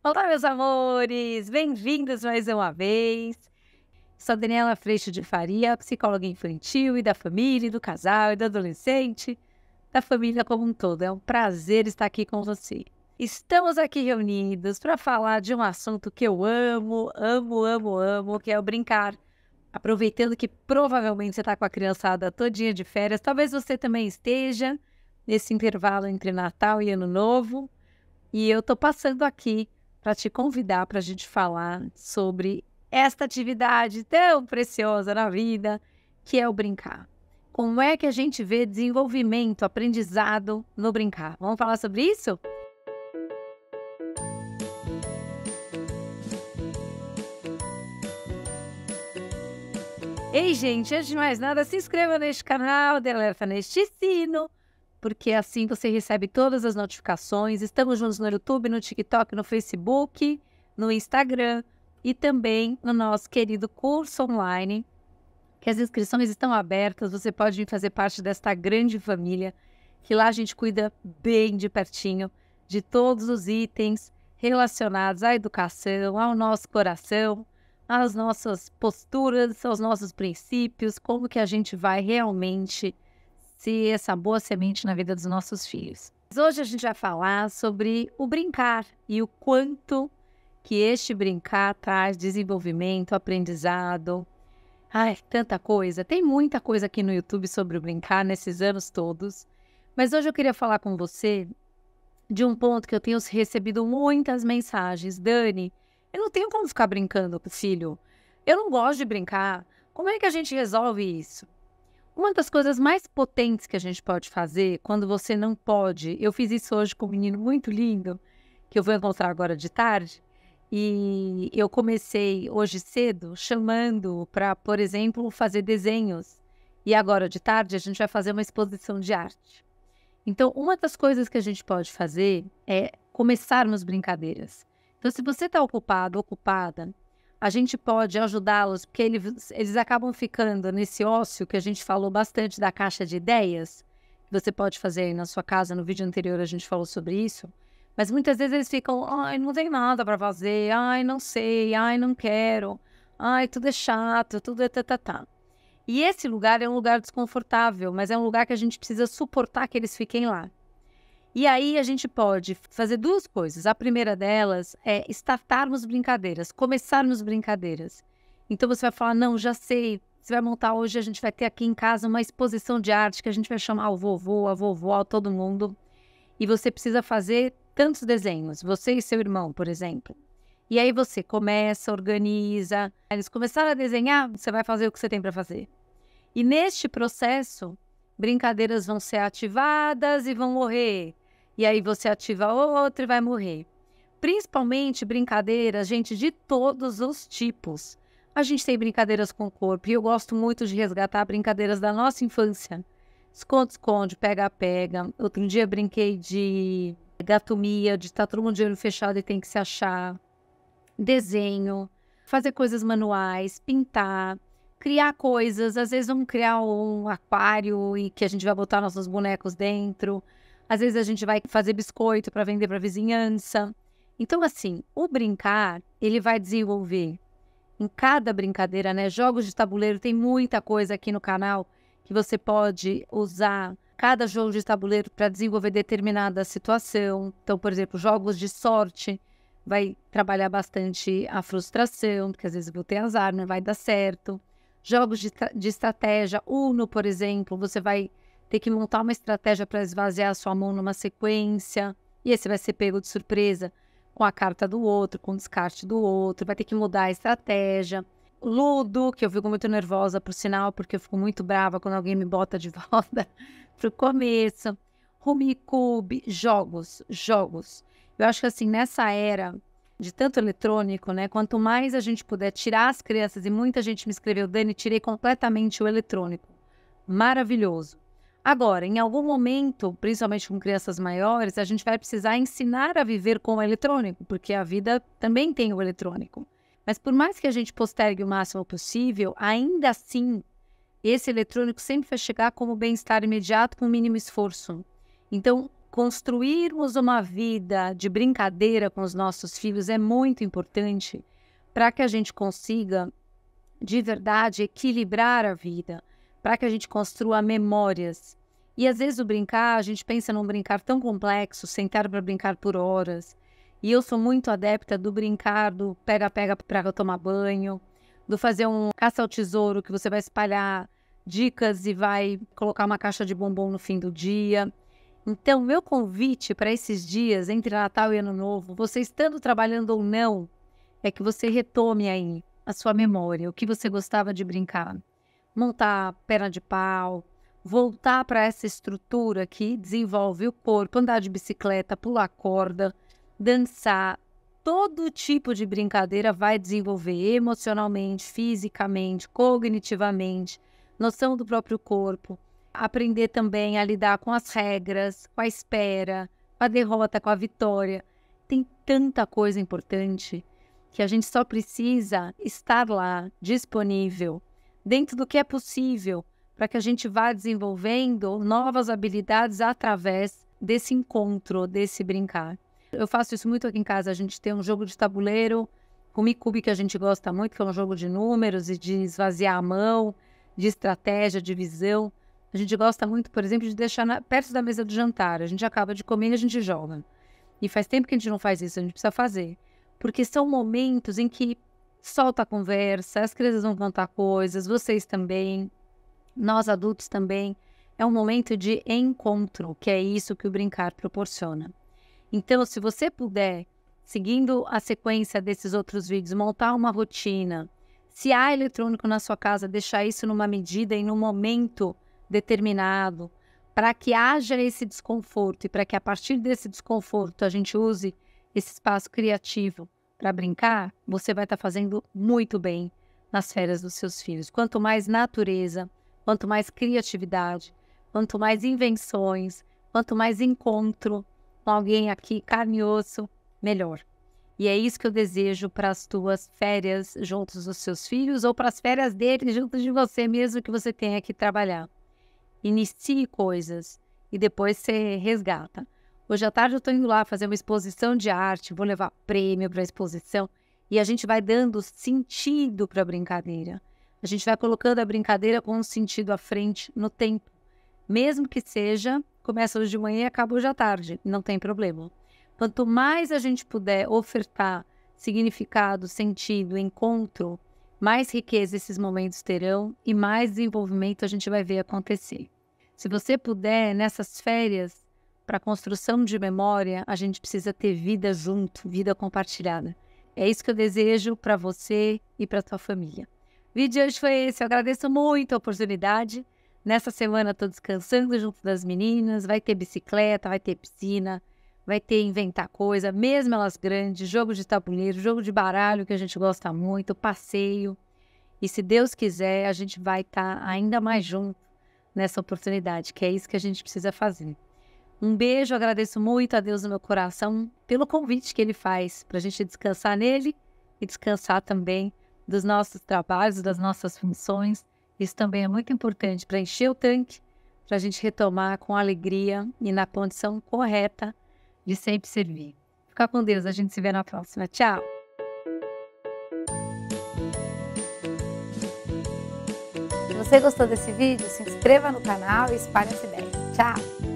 Olá, meus amores! Bem-vindos mais uma vez. Sou Daniela Freixo de Faria, psicóloga infantil e da família, e do casal e do adolescente, da família como um todo. É um prazer estar aqui com você. Estamos aqui reunidos para falar de um assunto que eu amo, amo, amo, amo, que é o brincar. Aproveitando que provavelmente você está com a criançada todinha de férias, talvez você também esteja nesse intervalo entre Natal e Ano Novo. E eu estou passando aqui para te convidar para a gente falar sobre esta atividade tão preciosa na vida, que é o brincar. Como é que a gente vê desenvolvimento, aprendizado no brincar? Vamos falar sobre isso? Ei, gente, antes de mais nada, se inscreva neste canal, dê neste sino porque assim você recebe todas as notificações. Estamos juntos no YouTube, no TikTok, no Facebook, no Instagram e também no nosso querido curso online, que as inscrições estão abertas. Você pode fazer parte desta grande família, que lá a gente cuida bem de pertinho de todos os itens relacionados à educação, ao nosso coração, às nossas posturas, aos nossos princípios, como que a gente vai realmente ser essa boa semente na vida dos nossos filhos. Hoje a gente vai falar sobre o brincar e o quanto que este brincar traz desenvolvimento, aprendizado. Ai, tanta coisa. Tem muita coisa aqui no YouTube sobre o brincar nesses anos todos. Mas hoje eu queria falar com você de um ponto que eu tenho recebido muitas mensagens. Dani, eu não tenho como ficar brincando com o filho. Eu não gosto de brincar. Como é que a gente resolve isso? Uma das coisas mais potentes que a gente pode fazer quando você não pode, eu fiz isso hoje com um menino muito lindo, que eu vou encontrar agora de tarde, e eu comecei hoje cedo chamando para, por exemplo, fazer desenhos. E agora de tarde a gente vai fazer uma exposição de arte. Então, uma das coisas que a gente pode fazer é começarmos brincadeiras. Então, se você está ocupado, ocupada, a gente pode ajudá-los, porque eles, eles acabam ficando nesse ócio que a gente falou bastante da caixa de ideias, que você pode fazer aí na sua casa, no vídeo anterior a gente falou sobre isso, mas muitas vezes eles ficam, ai, não tem nada para fazer, ai, não sei, ai, não quero, ai, tudo é chato, tudo é tatatá. Tá, tá. E esse lugar é um lugar desconfortável, mas é um lugar que a gente precisa suportar que eles fiquem lá. E aí a gente pode fazer duas coisas. A primeira delas é estartarmos brincadeiras, começarmos brincadeiras. Então você vai falar: não, já sei, você vai montar hoje, a gente vai ter aqui em casa uma exposição de arte que a gente vai chamar o vovô, a vovó, todo mundo. E você precisa fazer tantos desenhos, você e seu irmão, por exemplo. E aí você começa, organiza. Eles começaram a desenhar, você vai fazer o que você tem para fazer. E neste processo, brincadeiras vão ser ativadas e vão morrer. E aí você ativa outro e vai morrer. Principalmente brincadeiras, gente, de todos os tipos. A gente tem brincadeiras com o corpo e eu gosto muito de resgatar brincadeiras da nossa infância. Esconde-esconde, pega-pega. Outro dia brinquei de gatomia, de estar tá todo mundo de olho fechado e tem que se achar. Desenho, fazer coisas manuais, pintar, criar coisas. Às vezes vamos criar um aquário e que a gente vai botar nossos bonecos dentro. Às vezes a gente vai fazer biscoito para vender para vizinhança. Então, assim, o brincar, ele vai desenvolver em cada brincadeira, né? Jogos de tabuleiro, tem muita coisa aqui no canal que você pode usar cada jogo de tabuleiro para desenvolver determinada situação. Então, por exemplo, jogos de sorte vai trabalhar bastante a frustração, porque às vezes eu vou ter azar, não vai dar certo. Jogos de, de estratégia, Uno, por exemplo, você vai ter que montar uma estratégia para esvaziar a sua mão numa sequência, e esse vai ser pego de surpresa com a carta do outro, com o descarte do outro, vai ter que mudar a estratégia. Ludo, que eu fico muito nervosa, por sinal, porque eu fico muito brava quando alguém me bota de volta pro começo. Rumicube, jogos, jogos. Eu acho que assim, nessa era de tanto eletrônico, né? Quanto mais a gente puder tirar as crianças, e muita gente me escreveu, Dani, tirei completamente o eletrônico. Maravilhoso. Agora, em algum momento, principalmente com crianças maiores, a gente vai precisar ensinar a viver com o eletrônico, porque a vida também tem o eletrônico. Mas por mais que a gente postergue o máximo possível, ainda assim, esse eletrônico sempre vai chegar como bem-estar imediato com o mínimo esforço. Então, construirmos uma vida de brincadeira com os nossos filhos é muito importante para que a gente consiga, de verdade, equilibrar a vida para que a gente construa memórias. E às vezes o brincar, a gente pensa num brincar tão complexo, sentar para brincar por horas. E eu sou muito adepta do brincar, do pega-pega para tomar banho, do fazer um caça ao tesouro que você vai espalhar dicas e vai colocar uma caixa de bombom no fim do dia. Então, meu convite para esses dias entre Natal e Ano Novo, você estando trabalhando ou não, é que você retome aí a sua memória, o que você gostava de brincar montar perna de pau, voltar para essa estrutura que desenvolve o corpo, andar de bicicleta, pular corda, dançar, todo tipo de brincadeira vai desenvolver emocionalmente, fisicamente, cognitivamente, noção do próprio corpo, aprender também a lidar com as regras, com a espera, com a derrota, com a vitória. Tem tanta coisa importante que a gente só precisa estar lá, disponível, dentro do que é possível, para que a gente vá desenvolvendo novas habilidades através desse encontro, desse brincar. Eu faço isso muito aqui em casa. A gente tem um jogo de tabuleiro, o Mikubi, que a gente gosta muito, que é um jogo de números e de esvaziar a mão, de estratégia, de visão. A gente gosta muito, por exemplo, de deixar na, perto da mesa do jantar. A gente acaba de comer e a gente joga. E faz tempo que a gente não faz isso, a gente precisa fazer. Porque são momentos em que solta a conversa, as crianças vão contar coisas, vocês também, nós adultos também. É um momento de encontro, que é isso que o brincar proporciona. Então, se você puder, seguindo a sequência desses outros vídeos, montar uma rotina, se há eletrônico na sua casa, deixar isso numa medida e num momento determinado, para que haja esse desconforto e para que a partir desse desconforto a gente use esse espaço criativo para brincar, você vai estar tá fazendo muito bem nas férias dos seus filhos. Quanto mais natureza, quanto mais criatividade, quanto mais invenções, quanto mais encontro com alguém aqui, carne e osso, melhor. E é isso que eu desejo para as tuas férias juntos dos seus filhos ou para as férias deles juntos de você mesmo que você tenha que trabalhar. Inicie coisas e depois você resgata. Hoje à tarde eu estou indo lá fazer uma exposição de arte, vou levar prêmio para a exposição e a gente vai dando sentido para a brincadeira. A gente vai colocando a brincadeira com um sentido à frente no tempo. Mesmo que seja, começa hoje de manhã e acaba hoje à tarde, não tem problema. Quanto mais a gente puder ofertar significado, sentido, encontro, mais riqueza esses momentos terão e mais desenvolvimento a gente vai ver acontecer. Se você puder, nessas férias, para a construção de memória, a gente precisa ter vida junto, vida compartilhada. É isso que eu desejo para você e para sua família. O vídeo de hoje foi esse. Eu agradeço muito a oportunidade. Nessa semana estou descansando junto das meninas. Vai ter bicicleta, vai ter piscina, vai ter inventar coisa, mesmo elas grandes, jogo de tabuleiro, jogo de baralho que a gente gosta muito, passeio. E se Deus quiser, a gente vai estar tá ainda mais junto nessa oportunidade, que é isso que a gente precisa fazer. Um beijo, agradeço muito a Deus no meu coração pelo convite que ele faz para a gente descansar nele e descansar também dos nossos trabalhos, das nossas funções. Isso também é muito importante para encher o tanque, para a gente retomar com alegria e na condição correta de sempre servir. Fica com Deus, a gente se vê na próxima. Tchau! Se você gostou desse vídeo, se inscreva no canal e espalhe essa ideia. Tchau!